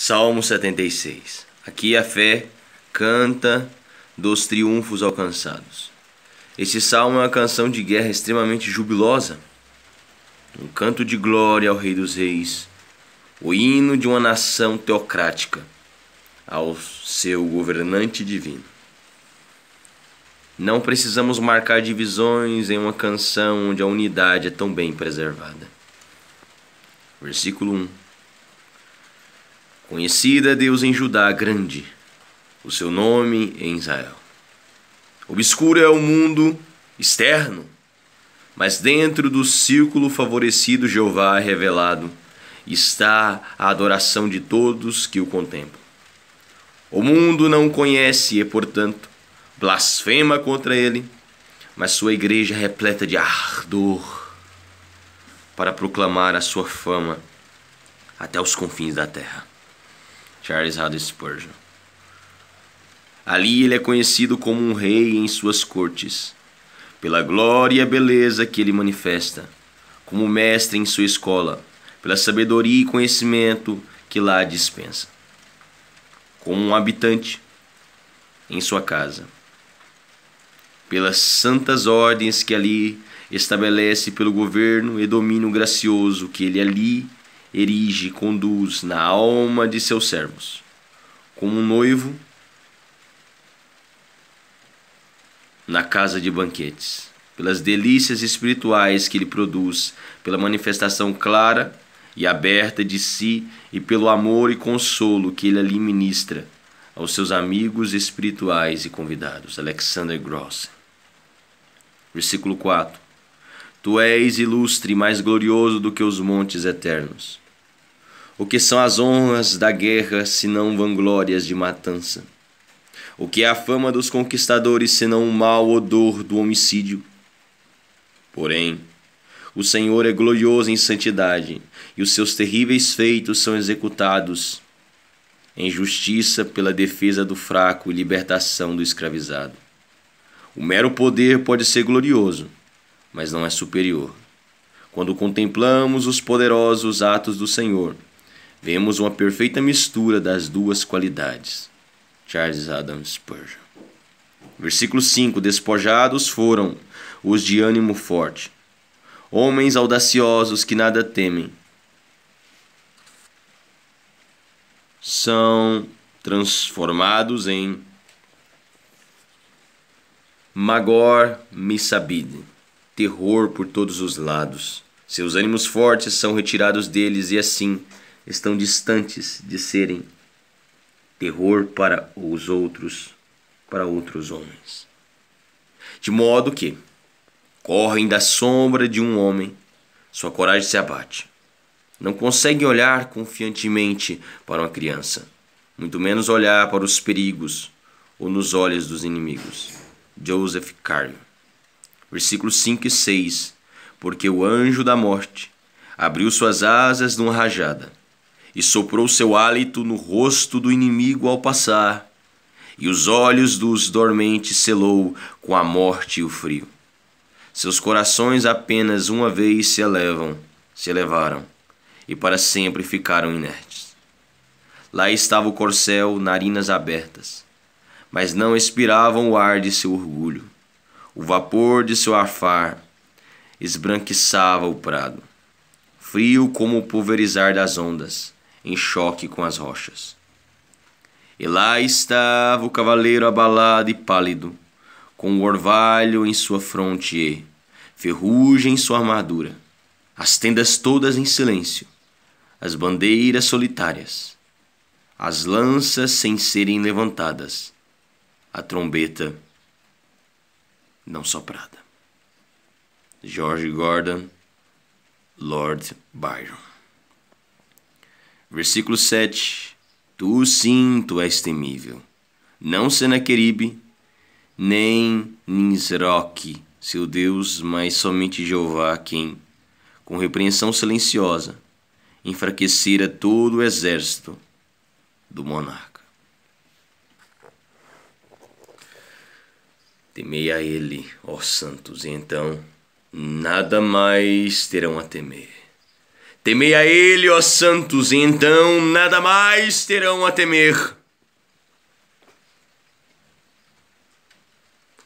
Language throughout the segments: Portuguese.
Salmo 76. Aqui a fé canta dos triunfos alcançados. Este salmo é uma canção de guerra extremamente jubilosa, um canto de glória ao Rei dos Reis, o hino de uma nação teocrática ao seu governante divino. Não precisamos marcar divisões em uma canção onde a unidade é tão bem preservada. Versículo 1. Conhecida é Deus em Judá grande, o seu nome em Israel. Obscuro é o mundo externo, mas dentro do círculo favorecido Jeová é revelado está a adoração de todos que o contemplam. O mundo não conhece e, portanto, blasfema contra ele, mas sua igreja é repleta de ardor para proclamar a sua fama até os confins da terra. Charles Haddon Spurgeon. Ali ele é conhecido como um rei em suas cortes, pela glória e a beleza que ele manifesta, como mestre em sua escola, pela sabedoria e conhecimento que lá dispensa, como um habitante em sua casa, pelas santas ordens que ali estabelece pelo governo e domínio gracioso que ele ali erige, conduz na alma de seus servos, como um noivo na casa de banquetes, pelas delícias espirituais que ele produz, pela manifestação clara e aberta de si e pelo amor e consolo que ele ali ministra aos seus amigos espirituais e convidados. Alexander Gross. Versículo 4. Tu és ilustre, mais glorioso do que os montes eternos. O que são as honras da guerra, senão vanglórias de matança? O que é a fama dos conquistadores, senão o mau odor do homicídio? Porém, o Senhor é glorioso em santidade, e os seus terríveis feitos são executados em justiça pela defesa do fraco e libertação do escravizado. O mero poder pode ser glorioso, mas não é superior. Quando contemplamos os poderosos atos do Senhor, vemos uma perfeita mistura das duas qualidades. Charles Adam Spurgeon. Versículo 5: Despojados foram os de ânimo forte, homens audaciosos que nada temem. São transformados em Magor Missabide terror por todos os lados. Seus ânimos fortes são retirados deles e assim estão distantes de serem terror para os outros, para outros homens. De modo que correm da sombra de um homem, sua coragem se abate. Não conseguem olhar confiantemente para uma criança, muito menos olhar para os perigos ou nos olhos dos inimigos. Joseph Carmen versículos 5 e 6, porque o anjo da morte abriu suas asas numa rajada e soprou seu hálito no rosto do inimigo ao passar, e os olhos dos dormentes selou com a morte e o frio. Seus corações apenas uma vez se elevam, se elevaram, e para sempre ficaram inertes. Lá estava o corcel, narinas abertas, mas não expiravam o ar de seu orgulho. O vapor de seu arfar esbranquiçava o prado, frio como o pulverizar das ondas, em choque com as rochas. E lá estava o cavaleiro abalado e pálido, com o orvalho em sua fronte e ferrugem em sua armadura, as tendas todas em silêncio, as bandeiras solitárias, as lanças sem serem levantadas, a trombeta não soprada. George Gordon, Lord Byron. Versículo 7. Tu sim, tu és temível. Não Senaqueribe, nem Nisroque, seu Deus, mas somente Jeová, quem, com repreensão silenciosa, enfraquecera todo o exército do monarca. Temei a ele, ó santos, e então nada mais terão a temer. Temei a ele, ó santos, e então nada mais terão a temer.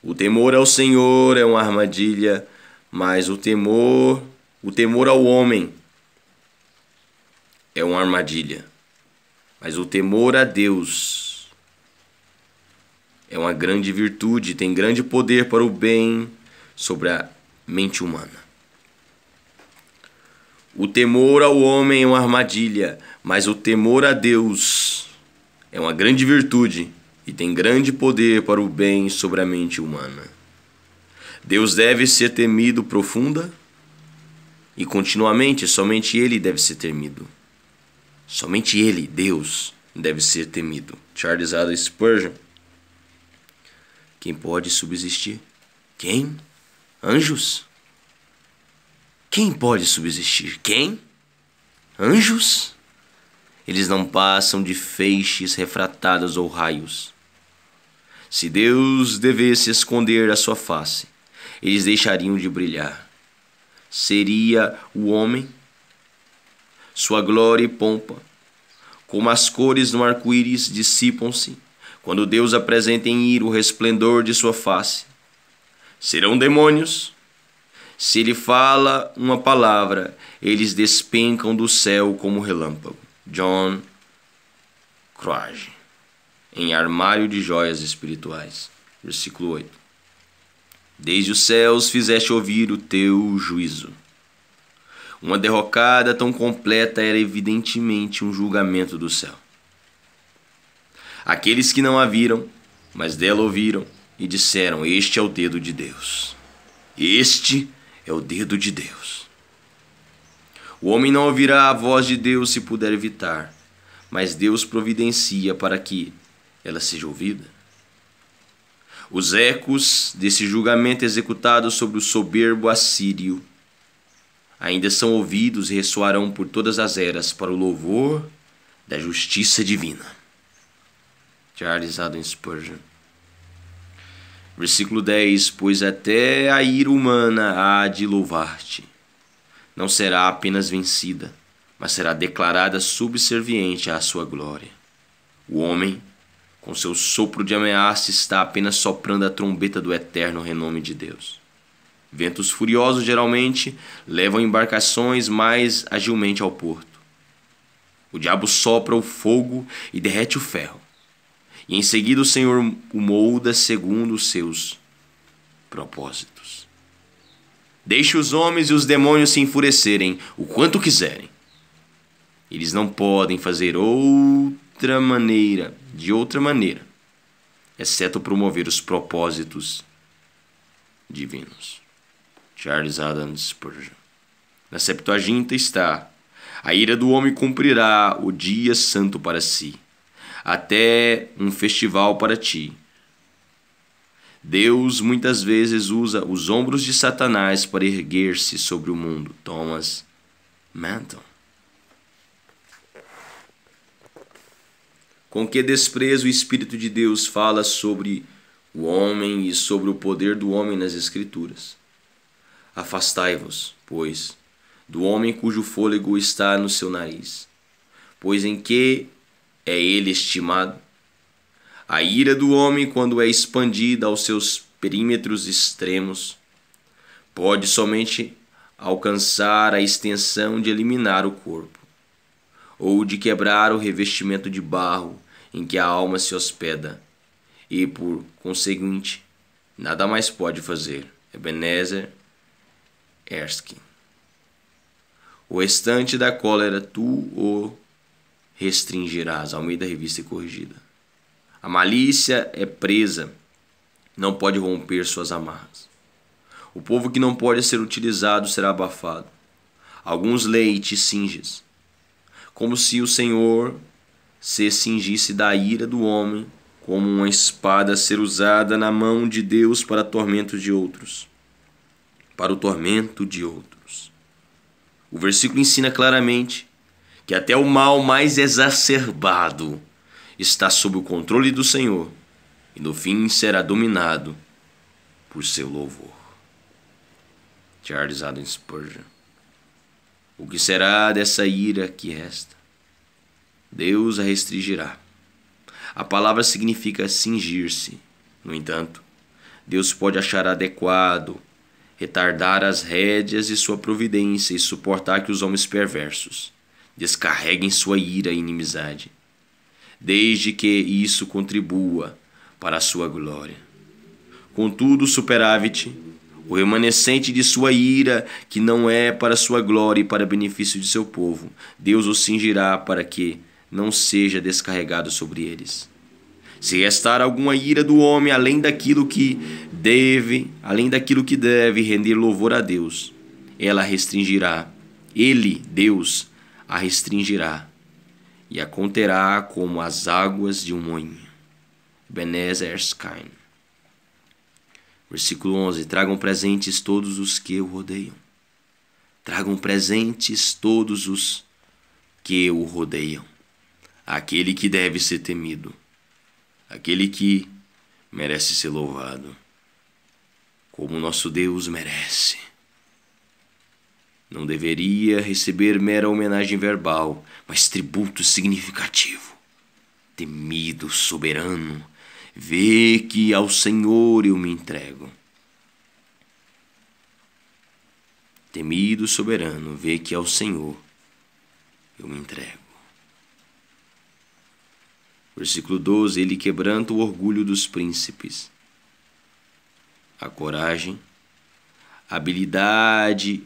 O temor ao Senhor é uma armadilha, mas o temor, o temor ao homem é uma armadilha. Mas o temor a Deus é uma grande virtude, tem grande poder para o bem sobre a mente humana. O temor ao homem é uma armadilha, mas o temor a Deus é uma grande virtude e tem grande poder para o bem sobre a mente humana. Deus deve ser temido profunda e continuamente, somente Ele deve ser temido. Somente Ele, Deus, deve ser temido. Charles Adams Spurgeon quem pode subsistir? Quem? Anjos? Quem pode subsistir? Quem? Anjos? Eles não passam de feixes refratados ou raios. Se Deus devesse esconder a sua face, eles deixariam de brilhar. Seria o homem, sua glória e pompa, como as cores no arco-íris dissipam-se quando Deus apresenta em ira o resplendor de sua face. Serão demônios. Se ele fala uma palavra, eles despencam do céu como relâmpago. John Croage, em Armário de Joias Espirituais, versículo 8. Desde os céus fizeste ouvir o teu juízo. Uma derrocada tão completa era evidentemente um julgamento do céu. Aqueles que não a viram, mas dela ouviram e disseram: Este é o dedo de Deus. Este é o dedo de Deus. O homem não ouvirá a voz de Deus se puder evitar, mas Deus providencia para que ela seja ouvida. Os ecos desse julgamento executado sobre o soberbo assírio ainda são ouvidos e ressoarão por todas as eras para o louvor da justiça divina. Charles em Spurgeon. Versículo 10: Pois até a ira humana há de louvar-te. Não será apenas vencida, mas será declarada subserviente à sua glória. O homem, com seu sopro de ameaça, está apenas soprando a trombeta do eterno renome de Deus. Ventos furiosos geralmente levam embarcações mais agilmente ao porto. O diabo sopra o fogo e derrete o ferro. E em seguida o Senhor o molda segundo os seus propósitos. Deixe os homens e os demônios se enfurecerem o quanto quiserem. Eles não podem fazer outra maneira, de outra maneira, exceto promover os propósitos divinos. Charles Adams Spurgeon. Na Septuaginta está: A ira do homem cumprirá o dia santo para si até um festival para ti. Deus muitas vezes usa os ombros de Satanás para erguer-se sobre o mundo. Thomas Manton. Com que desprezo o Espírito de Deus fala sobre o homem e sobre o poder do homem nas Escrituras. Afastai-vos, pois, do homem cujo fôlego está no seu nariz, pois em que é ele estimado. A ira do homem, quando é expandida aos seus perímetros extremos, pode somente alcançar a extensão de eliminar o corpo, ou de quebrar o revestimento de barro em que a alma se hospeda, e por conseguinte, nada mais pode fazer. Ebenezer Erskine. O restante da cólera tu o restringirás. Almeida Revista e Corrigida. A malícia é presa, não pode romper suas amarras. O povo que não pode ser utilizado será abafado. Alguns leem e te como se o Senhor se cingisse da ira do homem, como uma espada a ser usada na mão de Deus para tormento de outros. Para o tormento de outros. O versículo ensina claramente que até o mal mais exacerbado está sob o controle do Senhor e no fim será dominado por seu louvor. Charles Adam Spurgeon. O que será dessa ira que resta? Deus a restringirá. A palavra significa cingir-se. No entanto, Deus pode achar adequado retardar as rédeas de sua providência e suportar que os homens perversos descarreguem sua ira e inimizade, desde que isso contribua para a sua glória. Contudo, superávite, o remanescente de sua ira, que não é para sua glória e para benefício de seu povo, Deus os cingirá para que não seja descarregado sobre eles. Se restar alguma ira do homem além daquilo que deve, além daquilo que deve render louvor a Deus, ela restringirá. Ele, Deus, a restringirá e a conterá como as águas de um moinho. Ebenezer Erskine. Versículo 11: Tragam presentes todos os que o rodeiam. Tragam presentes todos os que o rodeiam. Aquele que deve ser temido, aquele que merece ser louvado, como nosso Deus merece. Não deveria receber mera homenagem verbal, mas tributo significativo. Temido soberano, vê que ao Senhor eu me entrego. Temido soberano, vê que ao Senhor eu me entrego. Versículo 12: Ele quebranta o orgulho dos príncipes. A coragem, a habilidade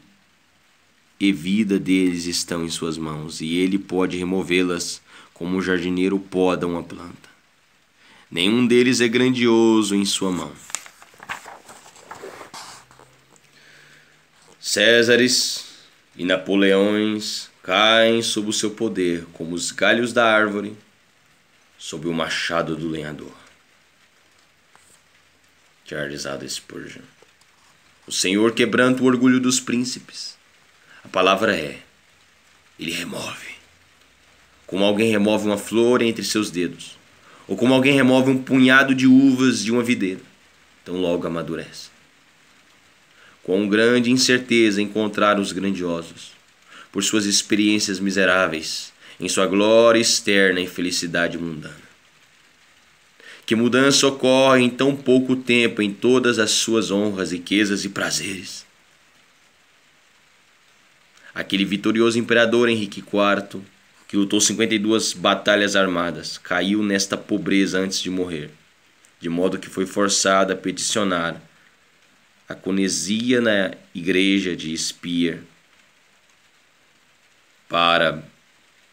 e vida deles estão em suas mãos, e ele pode removê-las como o jardineiro poda uma planta. Nenhum deles é grandioso em sua mão. Césares e Napoleões caem sob o seu poder como os galhos da árvore sob o machado do lenhador. Charles Ada Spurgeon. O Senhor quebranta o orgulho dos príncipes a palavra é: Ele remove. Como alguém remove uma flor entre seus dedos, ou como alguém remove um punhado de uvas de uma videira, tão logo amadurece. Quão grande incerteza encontrar os grandiosos, por suas experiências miseráveis, em sua glória externa e felicidade mundana. Que mudança ocorre em tão pouco tempo em todas as suas honras, riquezas e prazeres Aquele vitorioso imperador Henrique IV, que lutou 52 batalhas armadas, caiu nesta pobreza antes de morrer, de modo que foi forçado a peticionar a conesia na igreja de Spire para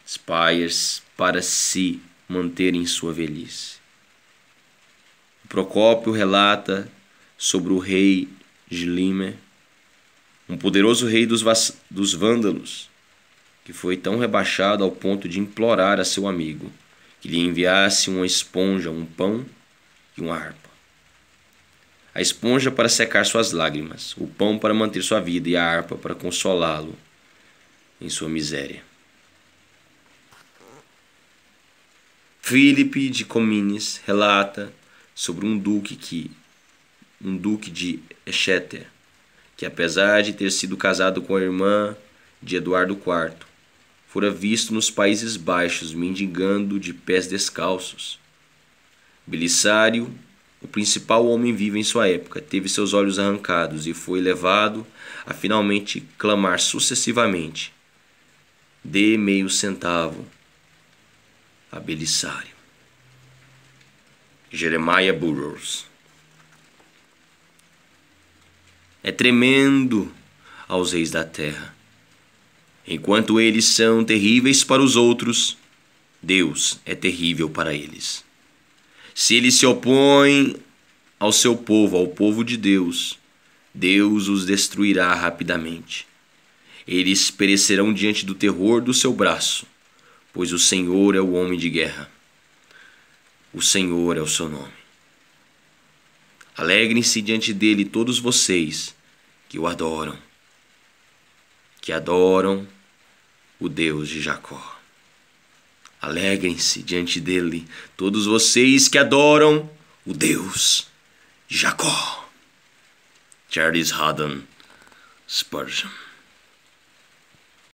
Spires para se manter em sua velhice. Procópio relata sobre o rei Glimmer um poderoso rei dos, dos vândalos, que foi tão rebaixado ao ponto de implorar a seu amigo que lhe enviasse uma esponja, um pão e uma harpa. A esponja para secar suas lágrimas, o pão para manter sua vida e a harpa para consolá-lo em sua miséria. Filipe de Comines relata sobre um duque que um duque de Exeter que apesar de ter sido casado com a irmã de Eduardo IV, fora visto nos Países Baixos mendigando de pés descalços. Belisário, o principal homem vivo em sua época, teve seus olhos arrancados e foi levado a finalmente clamar sucessivamente: Dê meio centavo a Belisário. Jeremiah Burroughs é tremendo aos reis da terra. Enquanto eles são terríveis para os outros, Deus é terrível para eles. Se eles se opõem ao seu povo, ao povo de Deus, Deus os destruirá rapidamente. Eles perecerão diante do terror do seu braço, pois o Senhor é o homem de guerra. O Senhor é o seu nome. Alegrem-se diante dele todos vocês que o adoram, que adoram o Deus de Jacó. Alegrem-se diante dele todos vocês que adoram o Deus de Jacó. Charles Haddon Spurgeon